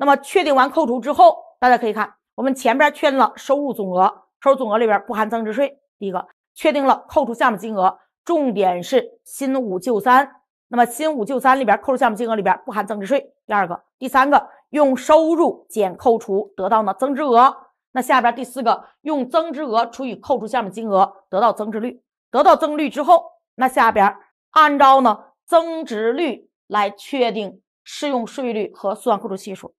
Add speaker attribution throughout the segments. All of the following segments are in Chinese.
Speaker 1: 那么确定完扣除之后，大家可以看，我们前边确定了收入总额，收入总额里边不含增值税。第一个确定了扣除项目金额，重点是新五旧三。那么新五旧三里边扣除项目金额里边不含增值税。第二个、第三个用收入减扣除得到呢增值额。那下边第四个用增值额除以扣除项目金额得到增值率。得到增率之后，那下边按照呢增值率来确定适用税率和算扣除系数。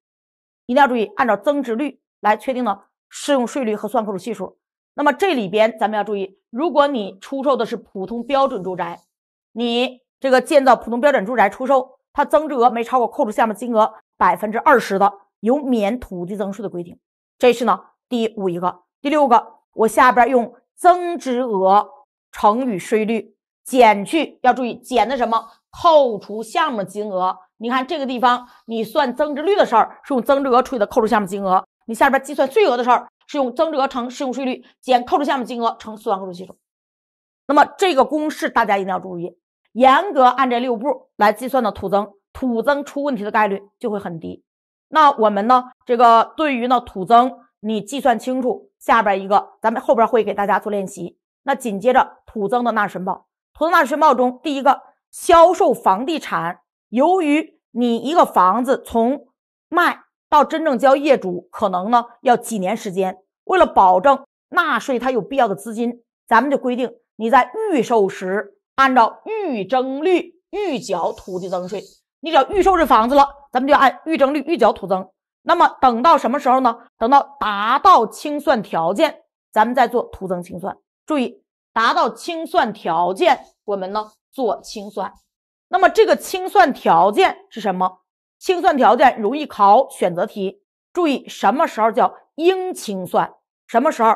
Speaker 1: 一定要注意，按照增值率来确定的适用税率和算扣除系数。那么这里边咱们要注意，如果你出售的是普通标准住宅，你这个建造普通标准住宅出售，它增值额没超过扣除项目金额百分之二十的，有免土地增税的规定。这是呢第五一个，第六个，我下边用增值额乘以税率，减去要注意减的什么？扣除项目金额。你看这个地方，你算增值率的事儿是用增值额除以的扣除项目金额；你下边计算税额的事儿是用增值额乘适用税率减扣除项目金额乘税款扣除系数。那么这个公式大家一定要注意，严格按这六步来计算的土增，土增出问题的概率就会很低。那我们呢，这个对于呢土增你计算清楚，下边一个咱们后边会给大家做练习。那紧接着土增的纳税申报，土增纳税申报中第一个销售房地产。由于你一个房子从卖到真正交业主，可能呢要几年时间。为了保证纳税，他有必要的资金，咱们就规定你在预售时按照预征率预缴土地增税。你只要预售这房子了，咱们就按预征率预缴土增。那么等到什么时候呢？等到达到清算条件，咱们再做土增清算。注意，达到清算条件，我们呢做清算。那么这个清算条件是什么？清算条件容易考选择题。注意什么时候叫应清算？什么时候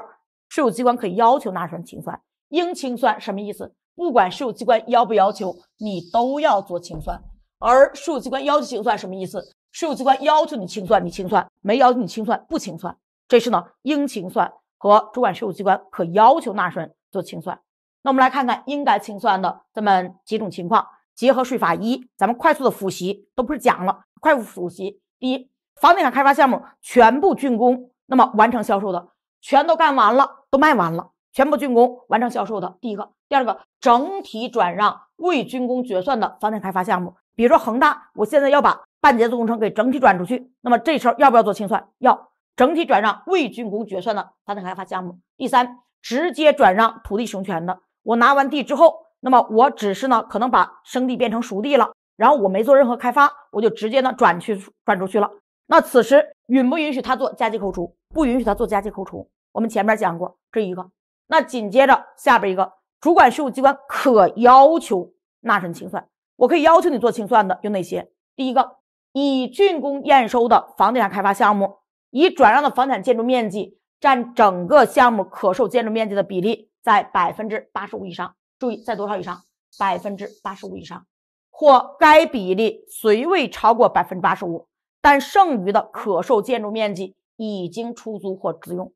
Speaker 1: 税务机关可以要求纳税人清算？应清算什么意思？不管税务机关要不要求，你都要做清算。而税务机关要求清算什么意思？税务机关要求你清算，你清算；没要求你清算，不清算。这是呢应清算和主管税务机关可要求纳税人做清算。那我们来看看应该清算的这么几种情况。结合税法一，咱们快速的复习都不是讲了，快速复习。第一，房地产开发项目全部竣工，那么完成销售的，全都干完了，都卖完了，全部竣工完成销售的，第一个，第二个，整体转让未竣工决算的房地产开发项目，比如说恒大，我现在要把半截子工程给整体转出去，那么这时候要不要做清算？要，整体转让未竣工决算的房地产开发项目。第三，直接转让土地使用权的，我拿完地之后。那么我只是呢，可能把生地变成熟地了，然后我没做任何开发，我就直接呢转去转出去了。那此时允不允许他做加计扣除？不允许他做加计扣除。我们前面讲过这一个。那紧接着下边一个，主管税务机关可要求纳税人清算，我可以要求你做清算的有哪些？第一个，已竣工验收的房地产开发项目，已转让的房产建筑面积占整个项目可售建筑面积的比例在百分之八十五以上。注意，在多少以上？百分之八十五以上，或该比例虽未超过百分之八十五，但剩余的可售建筑面积已经出租或自用。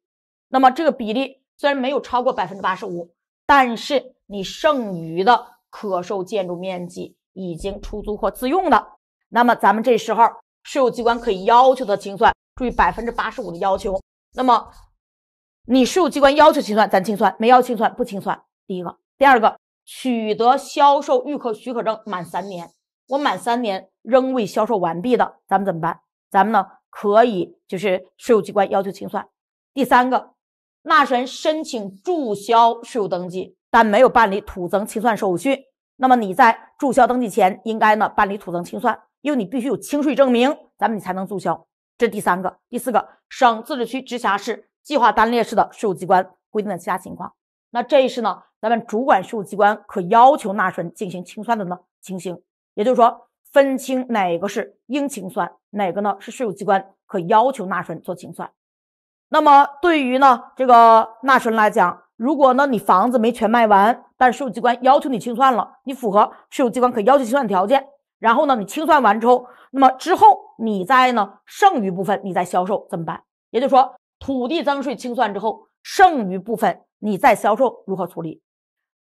Speaker 1: 那么这个比例虽然没有超过百分之八十五，但是你剩余的可售建筑面积已经出租或自用的，那么咱们这时候税务机关可以要求他清算。注意百分之八十五的要求。那么你税务机关要求清算，咱清算；没要清算，不清算。第一个。第二个，取得销售预可许可证满三年，我满三年仍未销售完毕的，咱们怎么办？咱们呢可以就是税务机关要求清算。第三个，纳税人申请注销税务登记，但没有办理土增清算手续，那么你在注销登记前应该呢办理土增清算，因为你必须有清税证明，咱们你才能注销。这是第三个、第四个，省、自治区、直辖市、计划单列市的税务机关规定的其他情况。那这是呢？咱们主管税务机关可要求纳税人进行清算的呢情形，也就是说分清哪个是应清算，哪个呢是税务机关可要求纳税人做清算。那么对于呢这个纳税人来讲，如果呢你房子没全卖完，但税务机关要求你清算了，你符合税务机关可要求清算条件，然后呢你清算完之后，那么之后你在呢剩余部分你再销售怎么办？也就是说土地增值税清算之后剩余部分你再销售如何处理？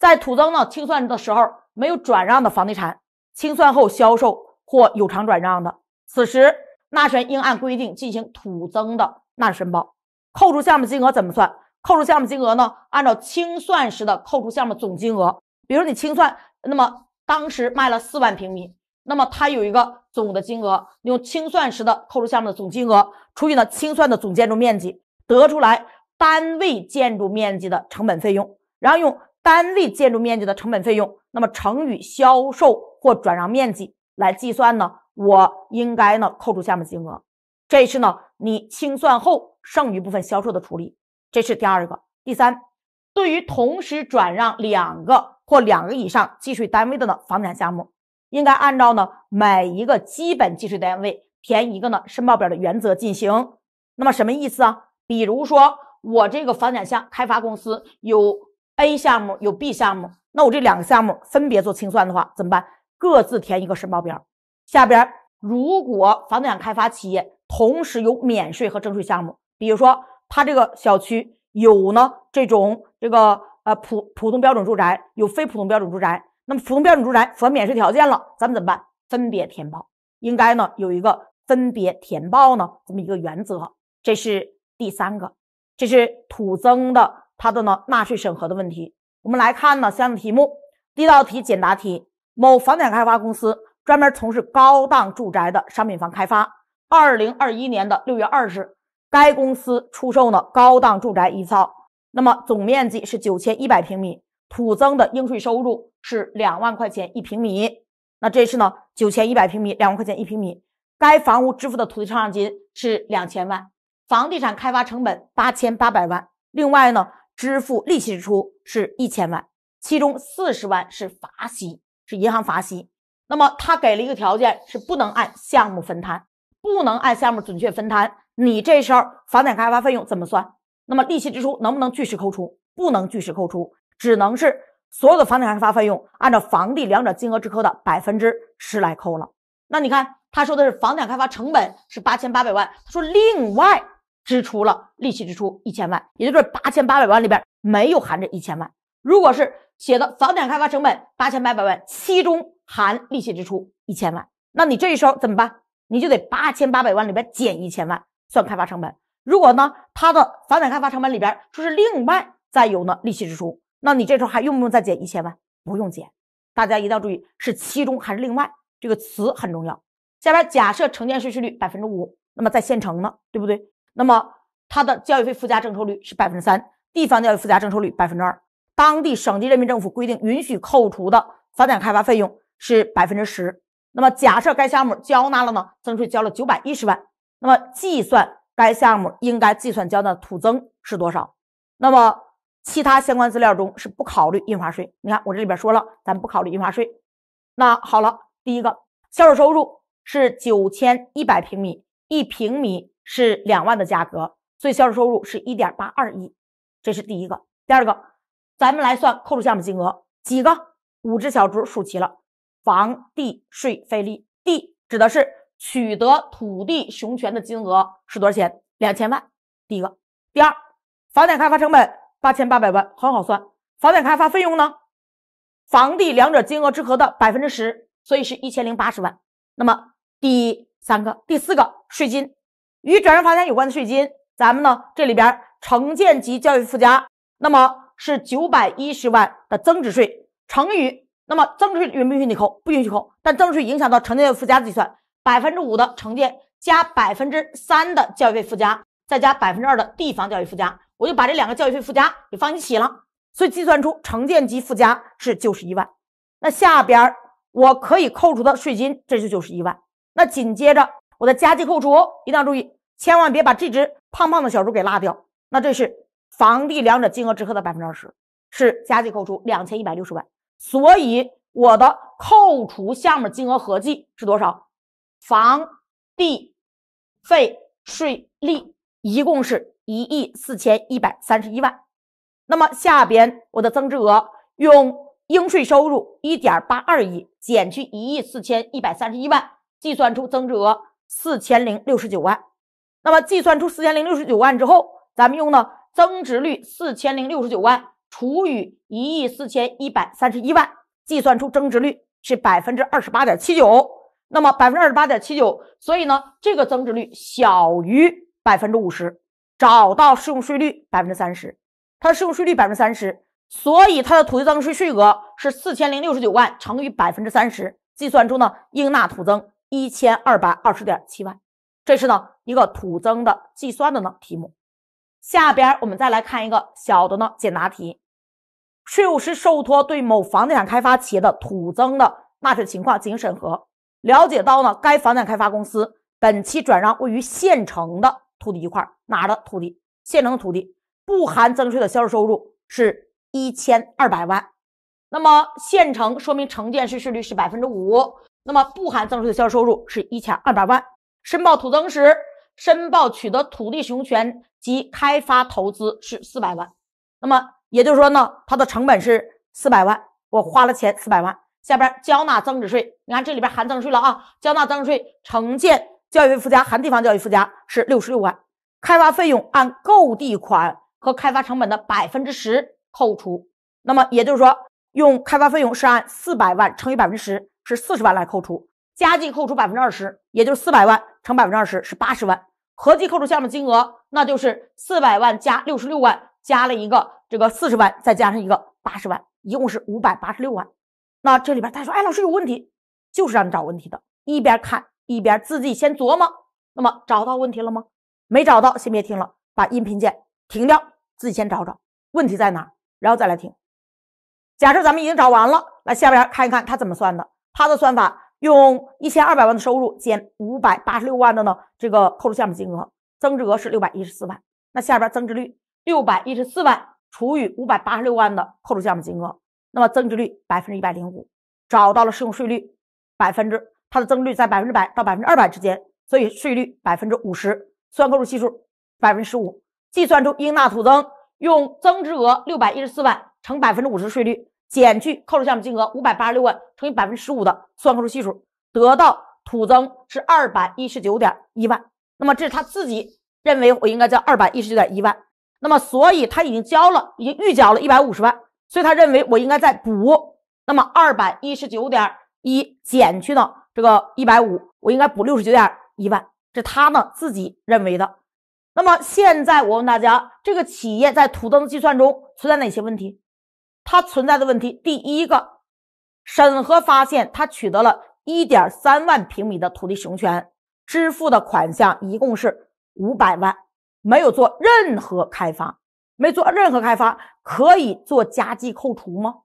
Speaker 1: 在土增呢清算的时候，没有转让的房地产，清算后销售或有偿转让的，此时纳税人应按规定进行土增的纳申报。扣除项目金额怎么算？扣除项目金额呢？按照清算时的扣除项目总金额，比如你清算，那么当时卖了四万平米，那么它有一个总的金额，用清算时的扣除项目的总金额除以呢清算的总建筑面积，得出来单位建筑面积的成本费用，然后用。单位建筑面积的成本费用，那么乘以销售或转让面积来计算呢？我应该呢扣除项目金额，这是呢你清算后剩余部分销售的处理，这是第二个。第三，对于同时转让两个或两个以上计税单位的呢房产项目，应该按照呢每一个基本计税单位填一个呢申报表的原则进行。那么什么意思啊？比如说我这个房产项开发公司有。A 项目有 B 项目，那我这两个项目分别做清算的话怎么办？各自填一个申报表。下边如果房地产开发企业同时有免税和征税项目，比如说他这个小区有呢这种这个呃普普通标准住宅，有非普通标准住宅，那么普通标准住宅符合免税条件了，咱们怎么办？分别填报，应该呢有一个分别填报呢这么一个原则。这是第三个，这是土增的。它的呢纳税审核的问题，我们来看呢相应题目。第一道题简答题：某房地产开发公司专门从事高档住宅的商品房开发。二零二一年的六月二日，该公司出售呢高档住宅一套，那么总面积是九千一百平米，土增的应税收入是两万块钱一平米。那这是呢九千一百平米，两万块钱一平米。该房屋支付的土地出让金是两千万，房地产开发成本八千八百万，另外呢。支付利息支出是一千万，其中四十万是罚息，是银行罚息。那么他给了一个条件，是不能按项目分摊，不能按项目准确分摊。你这时候房地产开发费用怎么算？那么利息支出能不能据实扣除？不能据实扣除，只能是所有的房地产开发费用按照房地两者金额之和的百分之十来扣了。那你看他说的是房地产开发成本是八千八百万，他说另外。支出了利息支出一千万，也就是八千八百万里边没有含着一千万。如果是写的早点开发成本八千八百万，其中含利息支出一千万，那你这一候怎么办？你就得八千八百万里边减一千万，算开发成本。如果呢，它的房产开发成本里边说是另外再有呢利息支出，那你这时候还用不用再减一千万？不用减。大家一定要注意是其中还是另外这个词很重要。下边假设城建税税率百分之五，那么在县城呢，对不对？那么，它的教育费附加征收率是百分之三，地方教育附加征收率百分之二，当地省级人民政府规定允许扣除的房地产开发费用是百分之十。那么，假设该项目缴纳了呢，增税交了九百一十万，那么计算该项目应该计算交的土增是多少？那么，其他相关资料中是不考虑印花税。你看，我这里边说了，咱不考虑印花税。那好了，第一个销售收入是九千一百平米，一平米。是两万的价格，所以销售收入是1.82亿，这是第一个。第二个，咱们来算扣除项目金额，几个？五只小猪数齐了。房地税费率地指的是取得土地雄权的金额是多少钱？两千万。第一个，第二，房产开发成本八千八百万，很好算。房产开发费用呢？房地两者金额之和的百分之十，所以是一千零八十万。那么第三个、第四个税金。与转让房产有关的税金，咱们呢这里边城建及教育附加，那么是九百一十万的增值税乘以，那么增值税允许你扣，不允许扣，但增值税影响到城建附加的计算，百分之五的城建加百分之三的教育费附加，再加百分之二的地方教育附加，我就把这两个教育费附加给放一起了，所以计算出城建及附加是九十一万，那下边我可以扣除的税金这就九十一万，那紧接着。我的加计扣除一定要注意，千万别把这只胖胖的小猪给拉掉。那这是房地两者金额之和的百分之二十，是加计扣除两千一百六十万。所以我的扣除项目金额合计是多少？房地费税利一共是一亿四千一百三十一万。那么下边我的增值额用应税收入一点八二亿减去一亿四千一百三十一万，计算出增值额。四千零六十九万，那么计算出四千零六十九万之后，咱们用呢增值率四千零六十九万除以一亿四千一百三十一万，计算出增值率是百分之二十八点七九。那么百分之二十八点七九，所以呢这个增值率小于百分之五十，找到适用税率百分之三十，它的适用税率百分之三十，所以它的土地增值税税额是四千零六十九万乘以百分之三十，计算出呢应纳土增。一千二百二十点七万，这是呢一个土增的计算的呢题目。下边我们再来看一个小的呢简答题。税务师受托对某房地产开发企业的土增的纳税情况进行审核，了解到呢该房地产开发公司本期转让位于县城的土地一块，哪的土地？县城的土地不含增值税的销售收入是一千二百万。那么县城说明城建税税率是百分之五。那么不含增值税的销售收入是一千二百万，申报土增时，申报取得土地使用权及开发投资是四百万，那么也就是说呢，它的成本是四百万，我花了钱四百万。下边交纳增值税，你看这里边含增值税了啊，交纳增值税、城建教育附加含地方教育附加是六十六万，开发费用按购地款和开发成本的百分之十扣除，那么也就是说，用开发费用是按四百万乘以百分之十。是四十万来扣除，加计扣除百分之二十，也就是四百万乘百分之二十是八十万，合计扣除项目金额那就是四百万加六十六万加了一个这个四十万，再加上一个八十万，一共是五百八十六万。那这里边他说，哎，老师有问题，就是让你找问题的。一边看一边自己先琢磨，那么找到问题了吗？没找到，先别听了，把音频键停掉，自己先找找问题在哪，然后再来听。假设咱们已经找完了，来下边看一看他怎么算的。他的算法用一千二百万的收入减五百八十六万的呢这个扣除项目金额，增值额是六百一十四万。那下边增值率六百一十四万除以五百八十六万的扣除项目金额，那么增值率百分之一百零五，找到了适用税率百分之它的增率在百分之百到百分之二百之间，所以税率百分之五十，算扣除系数百分之十五，计算出应纳土增用增值额六百一十四万乘百分之五十税率。减去扣除项目金额五百八十六万乘以百分之十五的算扣除系数，得到土增是二百一十九点一万。那么这是他自己认为我应该交二百一十九点一万。那么所以他已经交了，已经预缴了一百五十万，所以他认为我应该再补。那么二百一十九点一减去呢这个一百五，我应该补六十九点一万。这他呢自己认为的。那么现在我问大家，这个企业在土增计算中存在哪些问题？它存在的问题，第一个，审核发现，他取得了1.3万平米的土地使用权，支付的款项一共是五百万，没有做任何开发，没做任何开发，可以做加计扣除吗？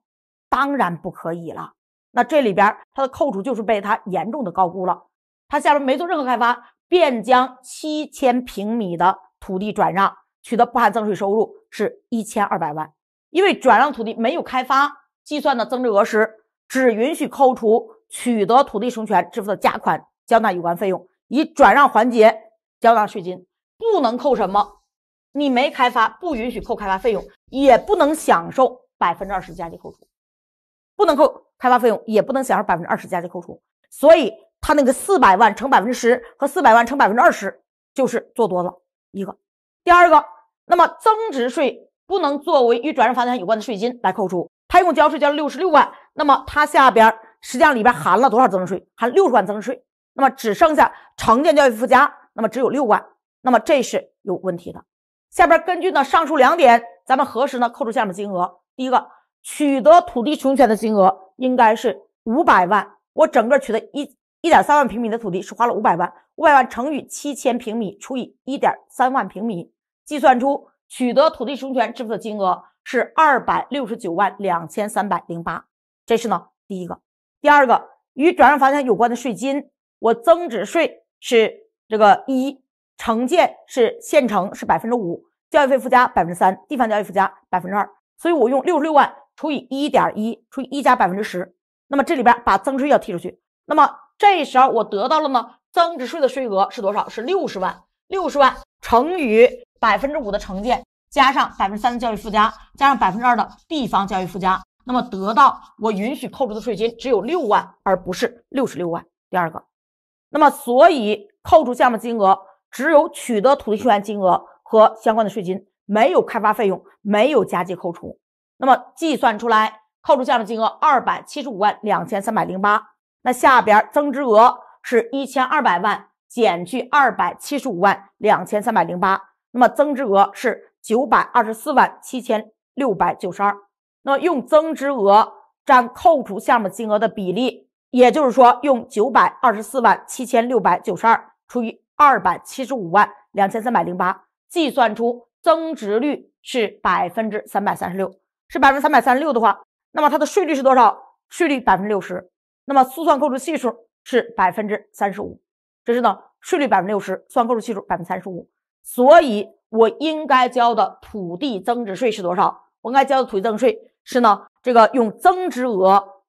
Speaker 1: 当然不可以了。那这里边它的扣除就是被他严重的高估了，他下边没做任何开发，便将七千平米的土地转让，取得不含增值税收入是一千二百万。因为转让土地没有开发，计算的增值额时，只允许扣除取得土地使用权支付的价款、缴纳有关费用，以转让环节缴纳税金，不能扣什么？你没开发，不允许扣开发费用，也不能享受百分之二十加计扣除，不能扣开发费用，也不能享受百分之二十加计扣除。所以他那个四百万乘百分之十和四百万乘百分之二十，就是做多了一个。第二个，那么增值税。不能作为与转让房地产有关的税金来扣除。他一共交税交了六十六万，那么他下边实际上里边含了多少增值税？含六十万增值税，那么只剩下城建教育附加，那么只有六万，那么这是有问题的。下边根据呢上述两点，咱们核实呢扣除项目金额。第一个，取得土地使用权的金额应该是五百万。我整个取得一一点三万平米的土地是花了五百万，五百万乘以七千平米除以一点三万平米，计算出。取得土地使用权支付的金额是二百六十九万两千三百零八，这是呢第一个。第二个与转让房产有关的税金，我增值税是这个一，城建是县城是百分之五，教育费附加百分之三，地方教育附加百分之二，所以我用六十六万除以一点一，除以一加百分之十。那么这里边把增值税要剔出去。那么这时候我得到了呢增值税的税额是多少？是六十万，六十万乘以。百分之五的城建，加上百分之三的教育附加，加上百分之二的地方教育附加，那么得到我允许扣除的税金只有六万，而不是六十六万。第二个，那么所以扣除项目金额只有取得土地出让金额和相关的税金，没有开发费用，没有加计扣除。那么计算出来扣除项目金额二百七十五万两千三百零八，那下边增值额是一千二百万减去二百七十五万两千三百零八。那么增值额是九百二十四万七千六百九十二，那么用增值额占扣除项目金额的比例，也就是说用九百二十四万七千六百九十二除以二百七十五万两千三百零八，计算出增值率是百分之三百三十六。是百分之三百三十六的话，那么它的税率是多少？税率百分之六十。那么速算扣除系数是百分之三十五。这是呢，税率百分之六十，算扣除系数百分之三十五。所以我应该交的土地增值税是多少？我应该交的土地增值税是呢？这个用增值额，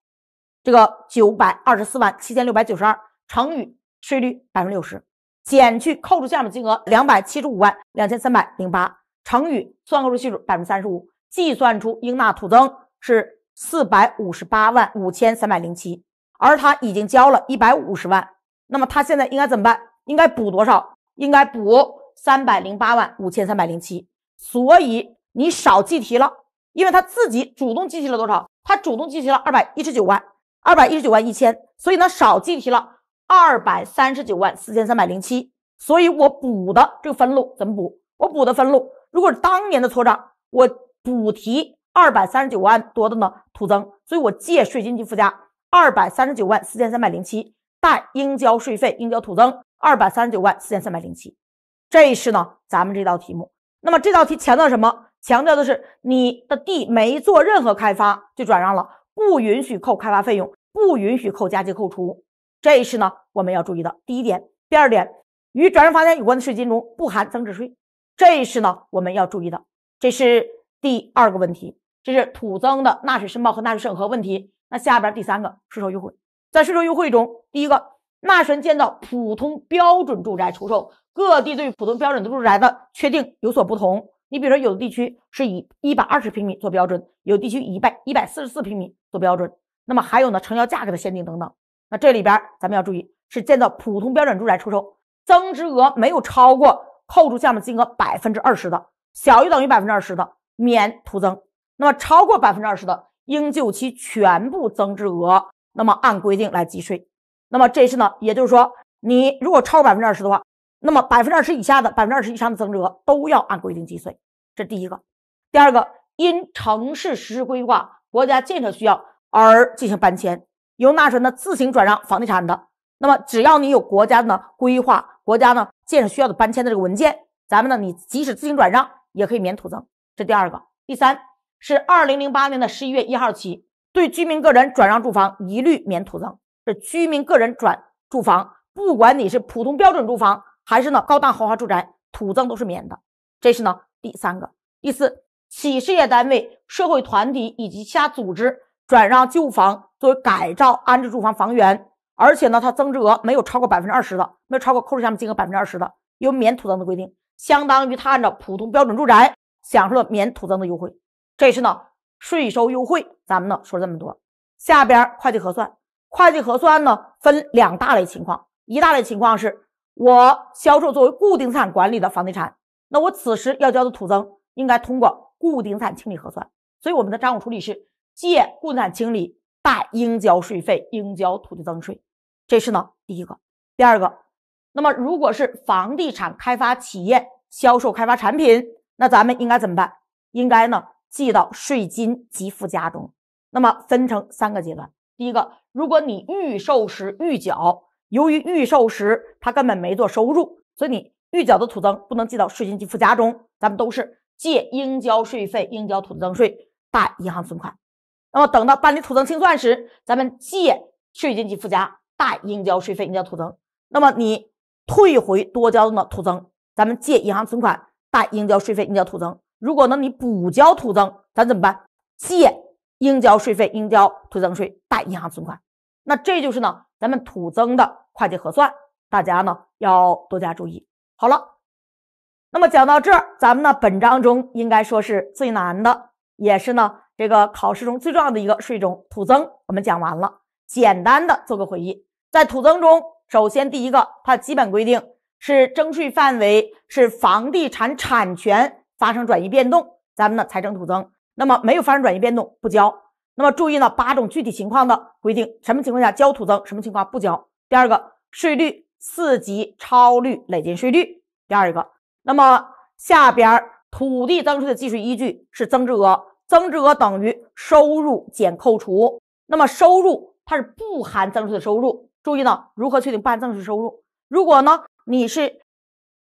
Speaker 1: 这个九百二十四万七千六百九十二乘以税率百分之六十，减去扣除项目金额两百七十五万两千三百零八，乘以算扣除系数百分之三十五，计算出应纳土增是四百五十八万五千三百零七，而他已经交了一百五十万，那么他现在应该怎么办？应该补多少？应该补。三百零八万五千三百零七，所以你少计提了，因为他自己主动计提了多少？他主动计提了二百一十九万，二百一十九万一千，所以呢少计提了二百三十九万四千三百零七，所以我补的这个分录怎么补？我补的分录如果是当年的错账，我补提二百三十九万多的呢，土增，所以我借税金及附加二百三十九万四千三百零七，贷应交税费应交土增二百三十九万四千三百零七。这是呢，咱们这道题目。那么这道题强调什么？强调的是你的地没做任何开发就转让了，不允许扣开发费用，不允许扣加计扣除。这是呢，我们要注意的第一点。第二点，与转让房产有关的税金中不含增值税。这是呢，我们要注意的。这是第二个问题，这是土增的纳税申报和纳税审核问题。那下边第三个税收优惠，在税收优惠中，第一个纳税人建造普通标准住宅出售。各地对普通标准的住宅的确定有所不同。你比如说，有的地区是以一百二十平米做标准，有地区一百一百四十四平米做标准。那么还有呢，成交价格的限定等等。那这里边咱们要注意，是建造普通标准住宅出售，增值额没有超过扣除项目金额百分之二十的，小于等于百分之二十的免徒增。那么超过百分之二十的，应就其全部增值额，那么按规定来计税。那么这次呢，也就是说，你如果超过百分之二十的话，那么百分之二十以下的，百分之二十以上的增值额都要按规定计税，这第一个。第二个，因城市实施规划、国家建设需要而进行搬迁，由纳税人自行转让房地产的，那么只要你有国家呢规划、国家呢建设需要的搬迁的这个文件，咱们呢你即使自行转让也可以免土增，这第二个。第三是二零零八年的十一月一号起，对居民个人转让住房一律免土增，这居民个人转住房，不管你是普通标准住房。还是呢，高档豪华住宅土增都是免的，这是呢第三个、第四企事业单位、社会团体以及其他组织转让旧房作为改造安置住房房源，而且呢，它增值额没有超过百分之二十的，没有超过扣除项目金额百分之二十的，有免土增的规定，相当于它按照普通标准住宅享受了免土增的优惠。这是呢税收优惠，咱们呢说这么多，下边会计核算，会计核算呢分两大类情况，一大类情况是。我销售作为固定资产管理的房地产，那我此时要交的土增应该通过固定资产清理核算，所以我们的账务处理是借固定资产清理，贷应交税费、应交土地增值税。这是呢第一个，第二个，那么如果是房地产开发企业销售开发产品，那咱们应该怎么办？应该呢记到税金及附加中。那么分成三个阶段，第一个，如果你预售时预缴。由于预售时他根本没做收入，所以你预缴的土增不能记到税金及附加中。咱们都是借应交税费—应交土增税，贷银行存款。那么等到办理土增清算时，咱们借税金及附加，贷应交税费—应交土增。那么你退回多交的土增，咱们借银行存款，贷应交税费—应交土增。如果呢你补交土增，咱怎么办？借应交税费—应交土增税，贷银行存款。那这就是呢。咱们土增的会计核算，大家呢要多加注意。好了，那么讲到这儿，咱们呢本章中应该说是最难的，也是呢这个考试中最重要的一个税种土增，我们讲完了，简单的做个回忆。在土增中，首先第一个，它基本规定是征税范围是房地产产权发生转移变动，咱们的财政土增，那么没有发生转移变动不交。那么注意呢，八种具体情况的规定，什么情况下交土增，什么情况不交。第二个税率四级超率累进税率。第二个，那么下边土地增值税的计税依据是增值额，增值额等于收入减扣除。那么收入它是不含增值税收入，注意呢如何确定不含增值税收入？如果呢你是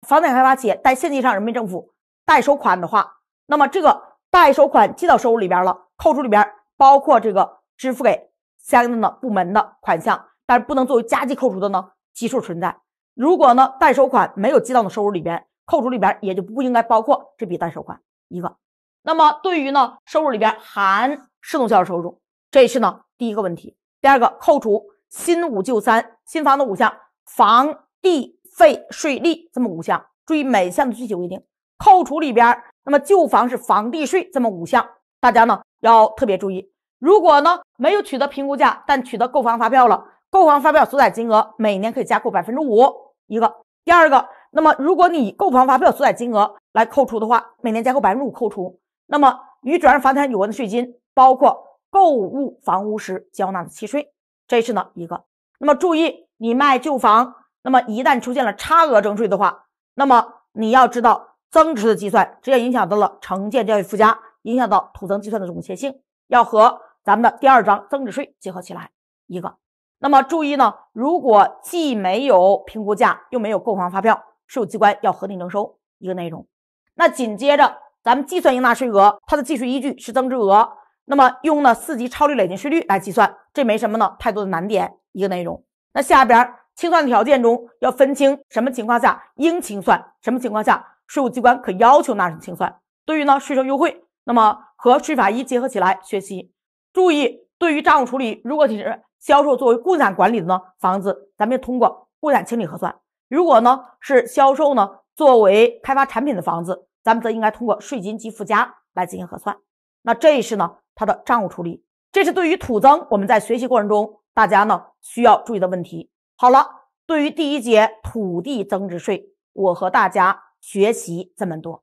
Speaker 1: 房地产开发企业在县级上人民政府代收款的话，那么这个代收款记到收入里边了，扣除里边。包括这个支付给相应的部门的款项，但是不能作为加计扣除的呢基数存在。如果呢代收款没有记到的收入里边，扣除里边也就不应该包括这笔代收款一个。那么对于呢收入里边含视动销售收入，这是呢第一个问题。第二个扣除新五旧三，新房的五项，房地费税利这么五项，注意每项的具体规定。扣除里边，那么旧房是房地税这么五项，大家呢。要特别注意，如果呢没有取得评估价，但取得购房发票了，购房发票所载金额每年可以加扣百分之五，一个。第二个，那么如果你以购房发票所载金额来扣除的话，每年加扣百分之五扣除。那么与转让房产有关的税金，包括购物房屋时缴纳的契税，这是呢一个。那么注意，你卖旧房，那么一旦出现了差额征税的话，那么你要知道增值的计算直接影响到了城建教育附加。影响到土增计算的准确性，要和咱们的第二章增值税结合起来一个。那么注意呢，如果既没有评估价又没有购房发票，税务机关要核定征收一个内容。那紧接着咱们计算应纳税额，它的计税依据是增值额，那么用呢四级超率累进税率来计算，这没什么呢太多的难点一个内容。那下边清算条件中要分清什么情况下应清算，什么情况下税务机关可要求纳税人清算。对于呢税收优惠。那么和税法一结合起来学习，注意对于账务处理，如果你是销售作为固产管理的呢房子，咱们就通过固产清理核算；如果呢是销售呢作为开发产品的房子，咱们则应该通过税金及附加来进行核算。那这是呢它的账务处理，这是对于土增我们在学习过程中大家呢需要注意的问题。好了，对于第一节土地增值税，我和大家学习这么多。